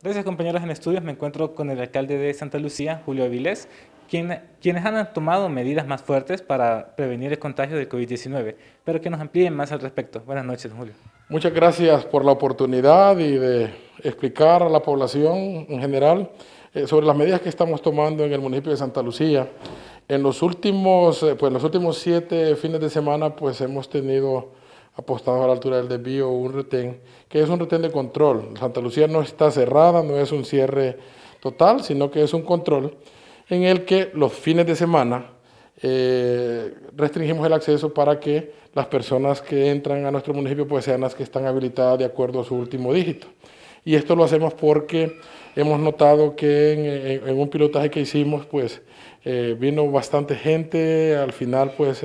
Gracias compañeros en estudios, me encuentro con el alcalde de Santa Lucía, Julio Avilés, quien, quienes han tomado medidas más fuertes para prevenir el contagio del COVID-19, pero que nos amplíen más al respecto. Buenas noches, Julio. Muchas gracias por la oportunidad y de explicar a la población en general eh, sobre las medidas que estamos tomando en el municipio de Santa Lucía. En los últimos, eh, pues, los últimos siete fines de semana, pues hemos tenido apostados a la altura del desvío un retén, que es un retén de control. Santa Lucía no está cerrada, no es un cierre total, sino que es un control en el que los fines de semana eh, restringimos el acceso para que las personas que entran a nuestro municipio pues sean las que están habilitadas de acuerdo a su último dígito. Y esto lo hacemos porque hemos notado que en, un pilotaje que hicimos pues eh, vino bastante gente, al final pues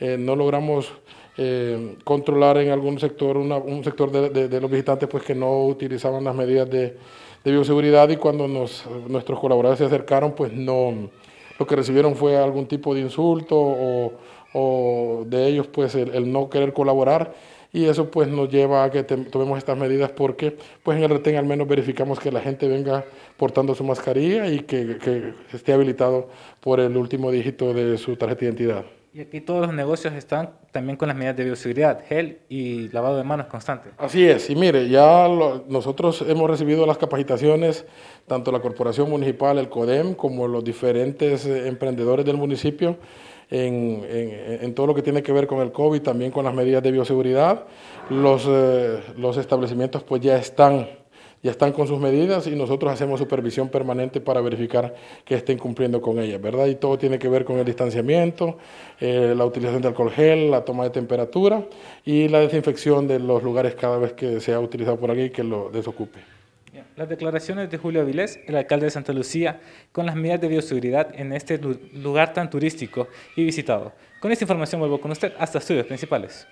eh, no logramos eh, controlar en algún sector, un sector de, los visitantes pues que no utilizaban las medidas de, bioseguridad y cuando nuestros colaboradores se acercaron pues no, lo que recibieron fue algún tipo de insulto o, de ellos pues el, no querer colaborar y eso pues nos lleva a que tomemos estas medidas porque pues en el retén al menos verificamos que la gente venga portando su mascarilla y que esté habilitado por el último dígito de su tarjeta de identidad. Y aquí todos los negocios están también con las medidas de bioseguridad, gel y lavado de manos constante. Así es, y mire, ya nosotros hemos recibido las capacitaciones, tanto la Corporación Municipal, el CODEM, como los diferentes eh, emprendedores del municipio, en, todo lo que tiene que ver con el COVID, también con las medidas de bioseguridad. Los, eh, los establecimientos pues ya están ya están con sus medidas y nosotros hacemos supervisión permanente para verificar que estén cumpliendo con ellas, ¿verdad? Y todo tiene que ver con el distanciamiento, eh, la utilización de alcohol gel, la toma de temperatura y la desinfección de los lugares cada vez que sea utilizado por alguien que lo desocupe. Las declaraciones de Julio Avilés, el alcalde de Santa Lucía, con las medidas de bioseguridad en este lugar tan turístico y visitado. Con esta información vuelvo con usted hasta estudios principales.